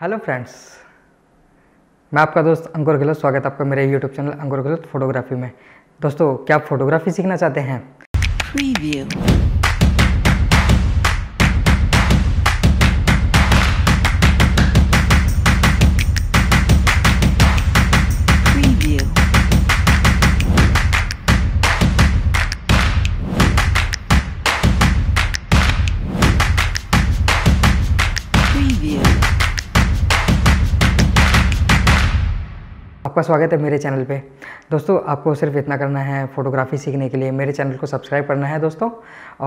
hello friends मैं आपका दोस्त अंकुर गहलोत स्वागत है आपका मेरे YouTube channel Ankur Gahlot photography में दोस्तों क्या आप फोटोग्राफी सीखना चाहते हैं प्रीव्यू आपका स्वागत है मेरे चैनल पे दोस्तों आपको सिर्फ इतना करना है फ़ोटोग्राफ़ी सीखने के लिए मेरे चैनल को सब्सक्राइब करना है दोस्तों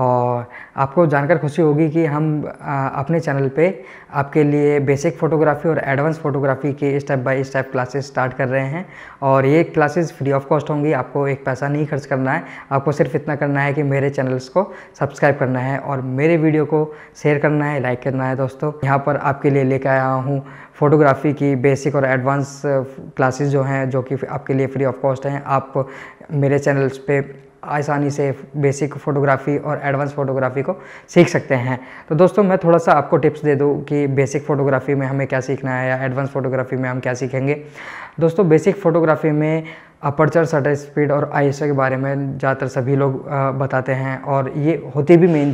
और आपको जानकर खुशी होगी कि हम अपने चैनल पे आपके लिए बेसिक फ़ोटोग्राफ़ी और एडवांस फ़ोटोग्राफ़ी के step by step classes start कर रहे हैं और ये क्लासेस फ्री ऑफ कॉस्ट होंगी आपको एक पैसा नहीं खर्च करना है आपको सिर्फ इतना करना है कि मेरे चैनल्स को सब्सक्राइब करना है और मेरे वीडियो को शेयर करना है लाइक करना है दोस्तों यहाँ पर आपके लिए लेकर आया हूँ फ़ोटोग्राफ़ी की बेसिक और एडवांस क्लासेज क्लासेस जो हैं जो कि आपके लिए फ्री ऑफ कॉस्ट हैं आप मेरे चैनल्स पे आसानी से बेसिक फ़ोटोग्राफ़ी और एडवांस फ़ोटोग्राफ़ी को सीख सकते हैं तो दोस्तों मैं थोड़ा सा आपको टिप्स दे दूँ कि बेसिक फ़ोटोग्राफ़ी में हमें क्या सीखना है या एडवांस फ़ोटोग्राफ़ी में हम क्या सीखेंगे दोस्तों बेसिक फ़ोटोग्राफ़ी में अपर्चर सटर स्पीड और आईएसओ के बारे में ज़्यादातर सभी लोग बताते हैं और ये होती भी मेन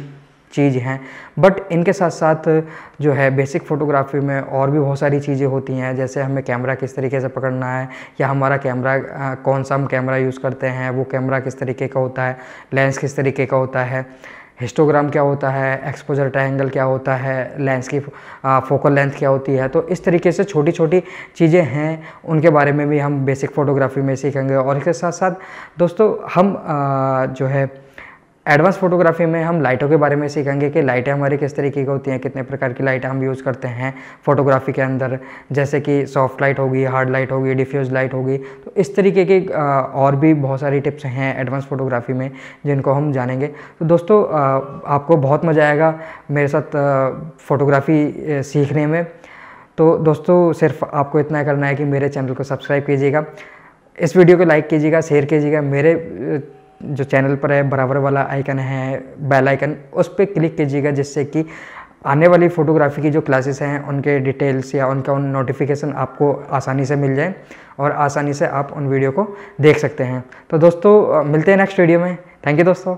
चीज़ हैं बट इनके साथ साथ जो है बेसिक फ़ोटोग्राफी में और भी बहुत सारी चीज़ें होती हैं जैसे हमें कैमरा किस तरीके से पकड़ना है या हमारा कैमरा कौन सा हम कैमरा यूज़ करते हैं वो कैमरा किस तरीके का होता है लेंस किस तरीके का होता है हिस्टोग्राम क्या होता है एक्सपोजर ट्रायंगल क्या होता है लेंस की फोकल लेंथ क्या होती है तो इस तरीके से छोटी छोटी चीज़ें हैं उनके बारे में भी हम बेसिक फ़ोटोग्राफी में सीखेंगे और इसके साथ साथ दोस्तों हम आ, जो है एडवांस फोटोग्राफी में हम लाइटों के बारे में सीखेंगे कि लाइटें हमारी किस तरीके की होती हैं कितने प्रकार की लाइटें हम यूज़ करते हैं फोटोग्राफी के अंदर जैसे कि सॉफ्ट लाइट होगी हार्ड लाइट होगी डिफ्यूज लाइट होगी तो इस तरीके की और भी बहुत सारी टिप्स हैं एडवांस फोटोग्राफी में जिनको हम जानेंगे तो दोस्तों आपको बहुत मज़ा आएगा मेरे साथ फ़ोटोग्राफी सीखने में तो दोस्तों सिर्फ आपको इतना करना है कि मेरे चैनल को सब्सक्राइब कीजिएगा इस वीडियो को लाइक कीजिएगा शेयर कीजिएगा मेरे जो चैनल पर है बराबर वाला आइकन है बेल आइकन उस पर क्लिक कीजिएगा जिससे कि आने वाली फ़ोटोग्राफी की जो क्लासेस हैं उनके डिटेल्स या उनका उन नोटिफिकेशन आपको आसानी से मिल जाए और आसानी से आप उन वीडियो को देख सकते हैं तो दोस्तों मिलते हैं नेक्स्ट वीडियो में थैंक यू दोस्तों